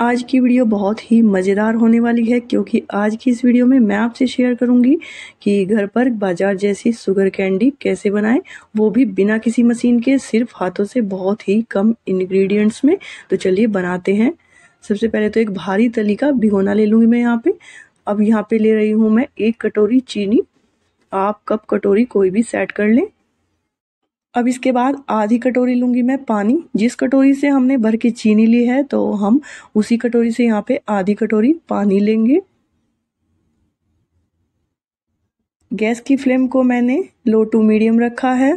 आज की वीडियो बहुत ही मज़ेदार होने वाली है क्योंकि आज की इस वीडियो में मैं आपसे शेयर करूंगी कि घर पर बाजार जैसी शुगर कैंडी कैसे बनाएं वो भी बिना किसी मशीन के सिर्फ हाथों से बहुत ही कम इंग्रेडिएंट्स में तो चलिए बनाते हैं सबसे पहले तो एक भारी तली का भिगोना ले लूँगी मैं यहाँ पर अब यहाँ पर ले रही हूँ मैं एक कटोरी चीनी आप कप कटोरी कोई भी सेट कर लें अब इसके बाद आधी कटोरी लूंगी मैं पानी जिस कटोरी से हमने भर के चीनी ली है तो हम उसी कटोरी से यहाँ पे आधी कटोरी पानी लेंगे गैस की फ्लेम को मैंने लो टू मीडियम रखा है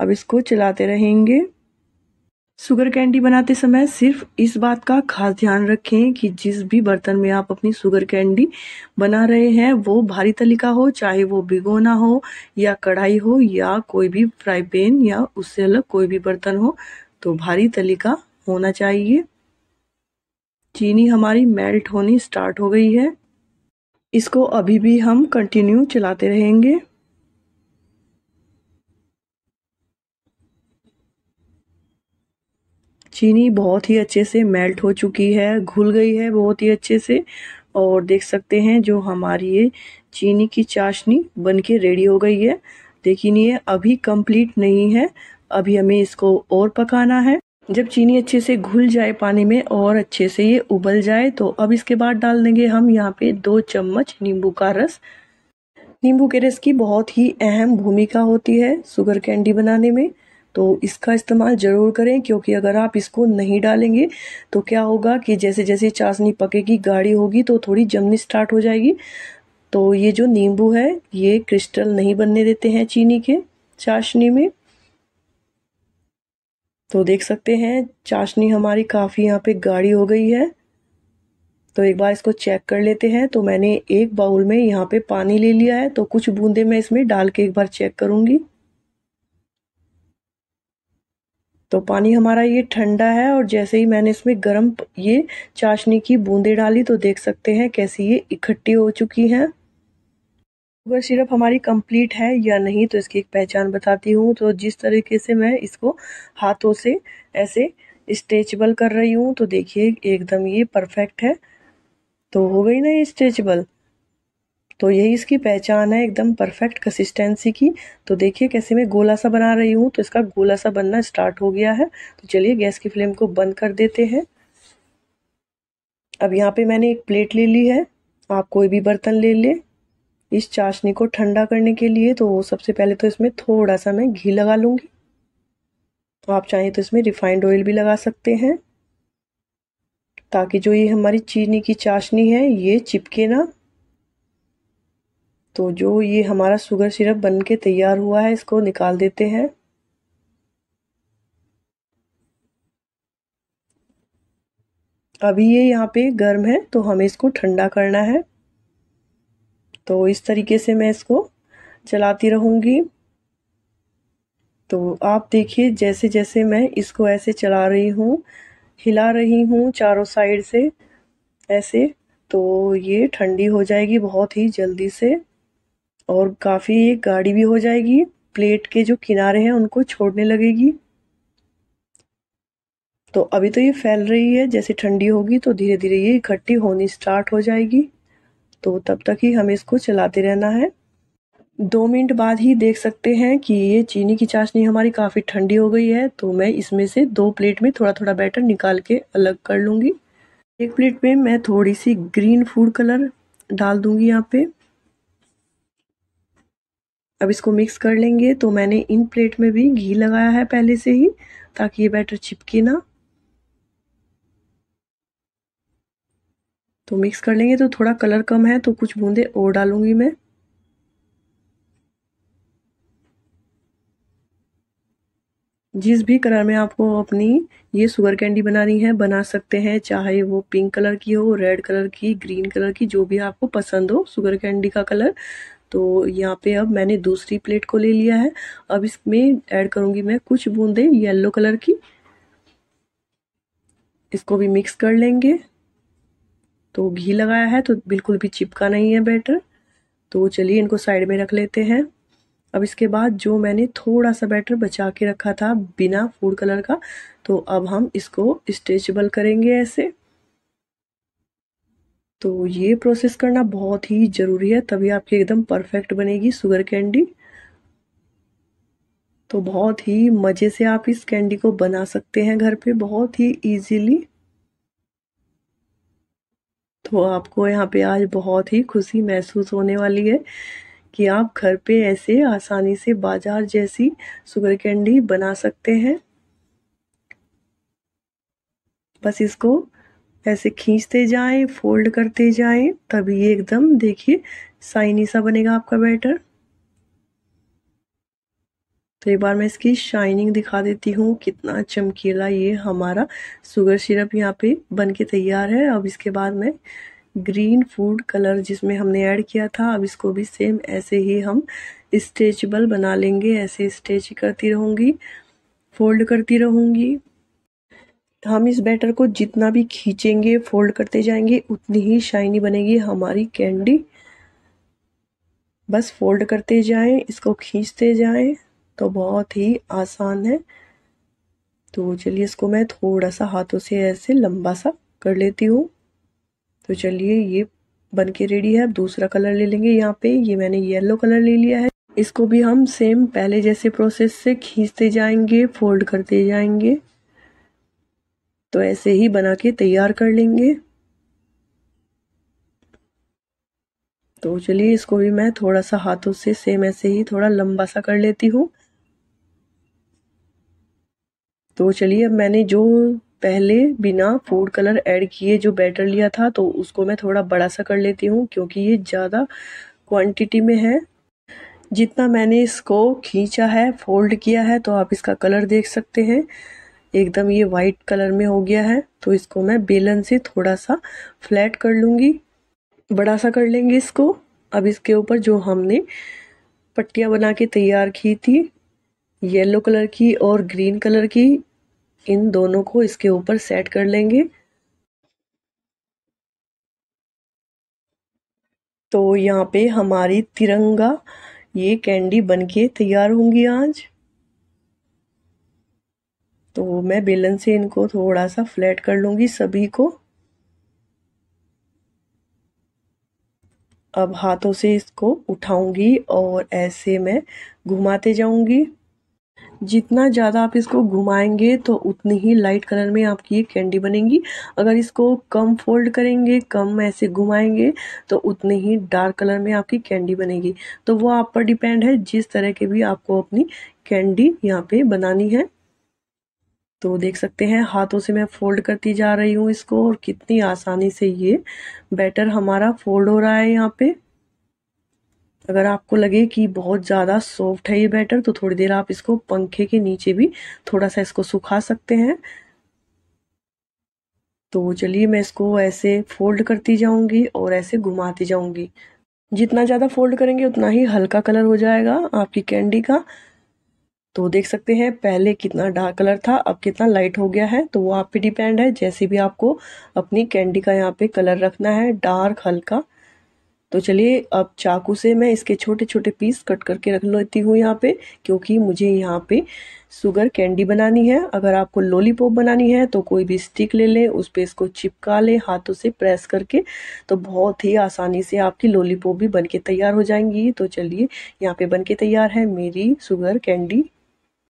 अब इसको चलाते रहेंगे शुगर कैंडी बनाते समय सिर्फ इस बात का खास ध्यान रखें कि जिस भी बर्तन में आप अपनी शुगर कैंडी बना रहे हैं वो भारी तलिका हो चाहे वो भिगोना हो या कढ़ाई हो या कोई भी फ्राई पैन या उससे अलग कोई भी बर्तन हो तो भारी तलिका होना चाहिए चीनी हमारी मेल्ट होनी स्टार्ट हो गई है इसको अभी भी हम कंटिन्यू चलाते रहेंगे चीनी बहुत ही अच्छे से मेल्ट हो चुकी है घुल गई है बहुत ही अच्छे से और देख सकते हैं जो हमारी ये चीनी की चाशनी बन के रेडी हो गई है लेकिन ये अभी कंप्लीट नहीं है अभी हमें इसको और पकाना है जब चीनी अच्छे से घुल जाए पानी में और अच्छे से ये उबल जाए तो अब इसके बाद डाल देंगे हम यहाँ पे दो चम्मच नींबू का रस नींबू के रस की बहुत ही अहम भूमिका होती है शुगर कैंडी बनाने में तो इसका इस्तेमाल ज़रूर करें क्योंकि अगर आप इसको नहीं डालेंगे तो क्या होगा कि जैसे जैसे चाशनी पकेगी गाढ़ी होगी तो थोड़ी जमनी स्टार्ट हो जाएगी तो ये जो नींबू है ये क्रिस्टल नहीं बनने देते हैं चीनी के चाशनी में तो देख सकते हैं चाशनी हमारी काफ़ी यहाँ पे गाढ़ी हो गई है तो एक बार इसको चेक कर लेते हैं तो मैंने एक बाउल में यहाँ पे पानी ले लिया है तो कुछ बूंदे मैं इसमें डाल के एक बार चेक करूँगी तो पानी हमारा ये ठंडा है और जैसे ही मैंने इसमें गरम ये चाशनी की बूंदें डाली तो देख सकते हैं कैसी ये इकट्ठी हो चुकी हैं शुगर सिरप हमारी कंप्लीट है या नहीं तो इसकी एक पहचान बताती हूँ तो जिस तरीके से मैं इसको हाथों से ऐसे स्ट्रेचबल कर रही हूँ तो देखिए एकदम ये परफेक्ट है तो हो गई ना ये स्ट्रेचबल तो यही इसकी पहचान है एकदम परफेक्ट कंसिस्टेंसी की तो देखिए कैसे मैं गोला सा बना रही हूँ तो इसका गोला सा बनना स्टार्ट हो गया है तो चलिए गैस की फ्लेम को बंद कर देते हैं अब यहाँ पे मैंने एक प्लेट ले ली है आप कोई भी बर्तन ले ले इस चाशनी को ठंडा करने के लिए तो सबसे पहले तो इसमें थोड़ा सा मैं घी लगा लूँगी तो आप चाहें तो इसमें रिफाइंड ऑयल भी लगा सकते हैं ताकि जो ये हमारी चीनी की चाशनी है ये चिपके ना तो जो ये हमारा शुगर सिरप बन के तैयार हुआ है इसको निकाल देते हैं अभी ये यहाँ पे गर्म है तो हमें इसको ठंडा करना है तो इस तरीके से मैं इसको चलाती रहूँगी तो आप देखिए जैसे जैसे मैं इसको ऐसे चला रही हूँ हिला रही हूँ चारों साइड से ऐसे तो ये ठंडी हो जाएगी बहुत ही जल्दी से और काफी गाढ़ी भी हो जाएगी प्लेट के जो किनारे हैं उनको छोड़ने लगेगी तो अभी तो ये फैल रही है जैसे ठंडी होगी तो धीरे धीरे ये इकट्ठी होनी स्टार्ट हो जाएगी तो तब तक ही हमें इसको चलाते रहना है दो मिनट बाद ही देख सकते हैं कि ये चीनी की चाशनी हमारी काफ़ी ठंडी हो गई है तो मैं इसमें से दो प्लेट में थोड़ा थोड़ा बैटर निकाल के अलग कर लूँगी एक प्लेट में मैं थोड़ी सी ग्रीन फूड कलर डाल दूँगी यहाँ पे अब इसको मिक्स कर लेंगे तो मैंने इन प्लेट में भी घी लगाया है पहले से ही ताकि ये बैटर चिपके ना तो मिक्स कर लेंगे तो थोड़ा कलर कम है तो कुछ बूंदे और डालूंगी मैं जिस भी कलर में आपको अपनी ये सुगर कैंडी बनानी है बना सकते हैं चाहे वो पिंक कलर की हो रेड कलर की ग्रीन कलर की जो भी आपको पसंद हो शुगर कैंडी का कलर तो यहाँ पे अब मैंने दूसरी प्लेट को ले लिया है अब इसमें ऐड करूँगी मैं कुछ बूंदें येलो कलर की इसको भी मिक्स कर लेंगे तो घी लगाया है तो बिल्कुल भी चिपका नहीं है बैटर तो चलिए इनको साइड में रख लेते हैं अब इसके बाद जो मैंने थोड़ा सा बैटर बचा के रखा था बिना फूड कलर का तो अब हम इसको स्ट्रेचेबल करेंगे ऐसे तो ये प्रोसेस करना बहुत ही ज़रूरी है तभी आपकी एकदम परफेक्ट बनेगी शुगर कैंडी तो बहुत ही मज़े से आप इस कैंडी को बना सकते हैं घर पे बहुत ही इजीली तो आपको यहाँ पे आज बहुत ही खुशी महसूस होने वाली है कि आप घर पे ऐसे आसानी से बाजार जैसी शुगर कैंडी बना सकते हैं बस इसको ऐसे खींचते जाएं फोल्ड करते जाएं तभी ये एकदम देखिए शाइनी सा बनेगा आपका बैटर तो एक बार मैं इसकी शाइनिंग दिखा देती हूँ कितना चमकीला ये हमारा शुगर सिरप यहाँ पे बन के तैयार है अब इसके बाद मैं ग्रीन फूड कलर जिसमें हमने ऐड किया था अब इसको भी सेम ऐसे ही हम स्ट्रेचबल बना लेंगे ऐसे स्ट्रेच करती रहूँगी फोल्ड करती रहूँगी हम इस बैटर को जितना भी खींचेंगे फोल्ड करते जाएंगे उतनी ही शाइनी बनेगी हमारी कैंडी बस फोल्ड करते जाएं इसको खींचते जाएं तो बहुत ही आसान है तो चलिए इसको मैं थोड़ा सा हाथों से ऐसे लंबा सा कर लेती हूँ तो चलिए ये बन के रेडी है अब दूसरा कलर ले लेंगे यहाँ पे ये मैंने येलो कलर ले लिया है इसको भी हम सेम पहले जैसे प्रोसेस से खींचते जाएंगे फोल्ड करते जाएंगे तो ऐसे ही बना के तैयार कर लेंगे तो चलिए इसको भी मैं थोड़ा सा हाथों से सेम ऐसे ही थोड़ा लंबा सा कर लेती हूँ तो चलिए अब मैंने जो पहले बिना फूड कलर ऐड किए जो बैटर लिया था तो उसको मैं थोड़ा बड़ा सा कर लेती हूँ क्योंकि ये ज़्यादा क्वांटिटी में है जितना मैंने इसको खींचा है फोल्ड किया है तो आप इसका कलर देख सकते हैं एकदम ये वाइट कलर में हो गया है तो इसको मैं बेलन से थोड़ा सा फ्लैट कर लूँगी बड़ा सा कर लेंगे इसको अब इसके ऊपर जो हमने पट्टियाँ बना के तैयार की थी येलो कलर की और ग्रीन कलर की इन दोनों को इसके ऊपर सेट कर लेंगे तो यहाँ पे हमारी तिरंगा ये कैंडी बनके तैयार होंगी आज तो मैं बेलन से इनको थोड़ा सा फ्लैट कर लूंगी सभी को अब हाथों से इसको उठाऊंगी और ऐसे मैं घुमाते जाऊंगी जितना ज़्यादा आप इसको घुमाएंगे तो उतनी ही लाइट कलर में आपकी ये कैंडी बनेगी अगर इसको कम फोल्ड करेंगे कम ऐसे घुमाएंगे तो उतनी ही डार्क कलर में आपकी कैंडी बनेगी तो वो आप पर डिपेंड है जिस तरह के भी आपको अपनी कैंडी यहाँ पे बनानी है तो देख सकते हैं हाथों से मैं फ़ोल्ड करती जा रही हूँ इसको और कितनी आसानी से ये बैटर हमारा फोल्ड हो रहा है यहाँ पे अगर आपको लगे कि बहुत ज़्यादा सॉफ्ट है ये बैटर तो थोड़ी देर आप इसको पंखे के नीचे भी थोड़ा सा इसको सुखा सकते हैं तो चलिए मैं इसको ऐसे फोल्ड करती जाऊंगी और ऐसे घुमाती जाऊंगी जितना ज़्यादा फोल्ड करेंगे उतना ही हल्का कलर हो जाएगा आपकी कैंडी का तो देख सकते हैं पहले कितना डार्क कलर था अब कितना लाइट हो गया है तो वो आप पे डिपेंड है जैसे भी आपको अपनी कैंडी का यहाँ पे कलर रखना है डार्क हल्का तो चलिए अब चाकू से मैं इसके छोटे छोटे पीस कट करके रख लेती हूँ यहाँ पे क्योंकि मुझे यहाँ पे सुगर कैंडी बनानी है अगर आपको लॉलीपॉप बनानी है तो कोई भी स्टिक ले लें उस पर इसको चिपका लें हाथों से प्रेस करके तो बहुत ही आसानी से आपकी लॉलीपॉप भी बनके तैयार हो जाएंगी तो चलिए यहाँ पे बनके तैयार है मेरी सुगर कैंडी